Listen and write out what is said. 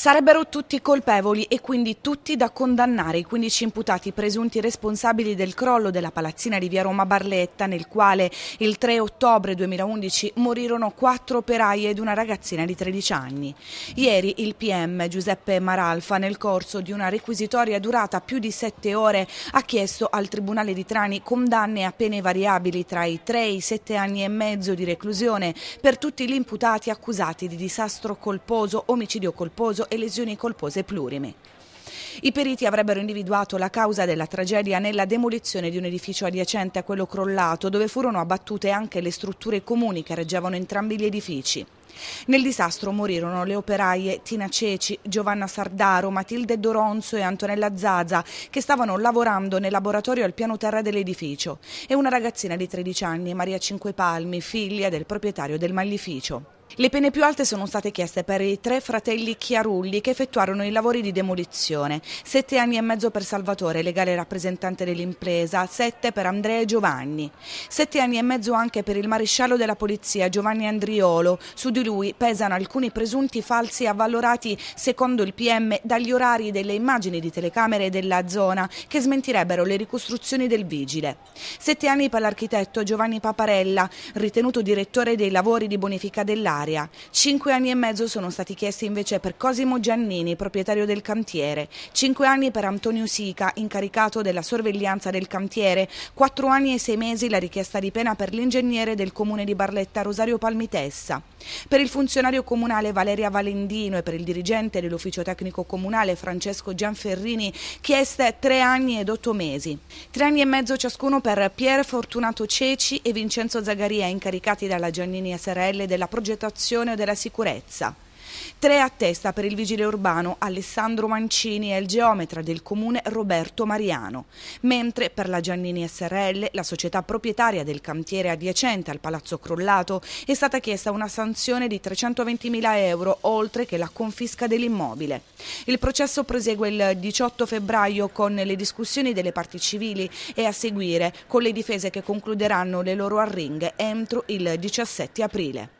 Sarebbero tutti colpevoli e quindi tutti da condannare i 15 imputati presunti responsabili del crollo della palazzina di via Roma Barletta nel quale il 3 ottobre 2011 morirono quattro operai ed una ragazzina di 13 anni. Ieri il PM Giuseppe Maralfa nel corso di una requisitoria durata più di 7 ore ha chiesto al Tribunale di Trani condanne a pene variabili tra i 3 e i 7 anni e mezzo di reclusione per tutti gli imputati accusati di disastro colposo, omicidio colposo e lesioni colpose plurime. I periti avrebbero individuato la causa della tragedia nella demolizione di un edificio adiacente a quello crollato, dove furono abbattute anche le strutture comuni che reggevano entrambi gli edifici. Nel disastro morirono le operaie Tina Ceci, Giovanna Sardaro, Matilde Doronzo e Antonella Zaza che stavano lavorando nel laboratorio al piano terra dell'edificio e una ragazzina di 13 anni, Maria Cinque Palmi, figlia del proprietario del maglificio. Le pene più alte sono state chieste per i tre fratelli Chiarulli che effettuarono i lavori di demolizione, sette anni e mezzo per Salvatore, legale rappresentante dell'impresa, sette per Andrea e Giovanni, sette anni e mezzo anche per il maresciallo della polizia Giovanni Andriolo, su di lui pesano alcuni presunti falsi avvalorati secondo il PM dagli orari delle immagini di telecamere della zona che smentirebbero le ricostruzioni del vigile. Sette anni per l'architetto Giovanni Paparella, ritenuto direttore dei lavori di bonifica dell'area area. Cinque anni e mezzo sono stati chiesti invece per Cosimo Giannini, proprietario del cantiere, cinque anni per Antonio Sica, incaricato della sorveglianza del cantiere, quattro anni e sei mesi la richiesta di pena per l'ingegnere del comune di Barletta Rosario Palmitessa. Per il funzionario comunale Valeria Valendino e per il dirigente dell'ufficio tecnico comunale Francesco Gianferrini chieste tre anni ed otto mesi. Tre anni e mezzo ciascuno per Pier Fortunato Ceci e Vincenzo Zagaria, incaricati dalla Giannini SRL della progettazione dell'informazione o della sicurezza. Tre a testa per il vigile urbano Alessandro Mancini e il geometra del comune Roberto Mariano, mentre per la Giannini SRL, la società proprietaria del cantiere adiacente al Palazzo Crollato, è stata chiesta una sanzione di 320.000 euro, oltre che la confisca dell'immobile. Il processo prosegue il 18 febbraio con le discussioni delle parti civili e a seguire con le difese che concluderanno le loro arringhe entro il 17 aprile.